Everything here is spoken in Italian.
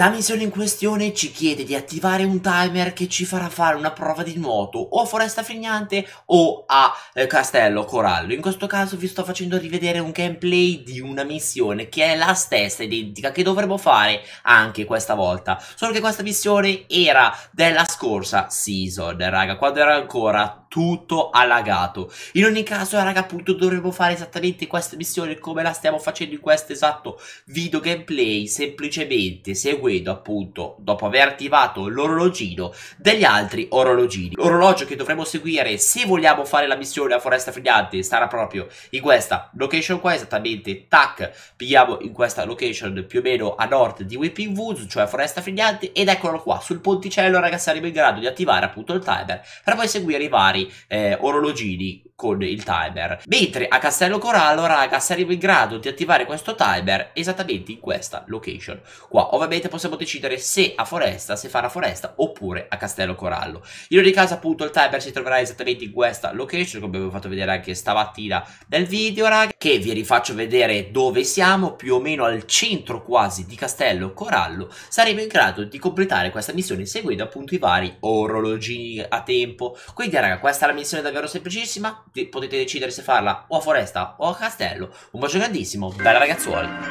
La missione in questione ci chiede di attivare un timer che ci farà fare una prova di nuoto o a Foresta Frignante o a eh, Castello Corallo. In questo caso vi sto facendo rivedere un gameplay di una missione che è la stessa, identica, che dovremmo fare anche questa volta. Solo che questa missione era della scorsa season, raga, quando era ancora tutto allagato. In ogni caso, eh, raga, appunto, dovremmo fare esattamente questa missione come la stiamo facendo in questo esatto video gameplay, semplicemente seguendo, appunto, dopo aver attivato l'orologino, degli altri orologini. L'orologio che dovremmo seguire se vogliamo fare la missione a Foresta Frignante sarà proprio in questa location qua, esattamente, tac, pigliamo in questa location più o meno a nord di Weeping Woods, cioè Foresta Frignante, ed eccolo qua, sul ponticello, raga, saremo in grado di attivare, appunto, il timer, per poi seguire i vari ormai eh, orologini con il timer. Mentre a Castello Corallo, raga, saremo in grado di attivare questo timer esattamente in questa location. Qua ovviamente possiamo decidere se a foresta, se fare a foresta oppure a Castello Corallo. In ogni caso appunto il timer si troverà esattamente in questa location, come avevo fatto vedere anche stamattina nel video, raga, che vi rifaccio vedere dove siamo, più o meno al centro quasi di Castello Corallo, saremo in grado di completare questa missione seguendo appunto i vari orologini a tempo. Quindi raga, questa questa è la missione davvero semplicissima, potete decidere se farla o a foresta o a castello. Un bacio grandissimo, bella ragazzuoli!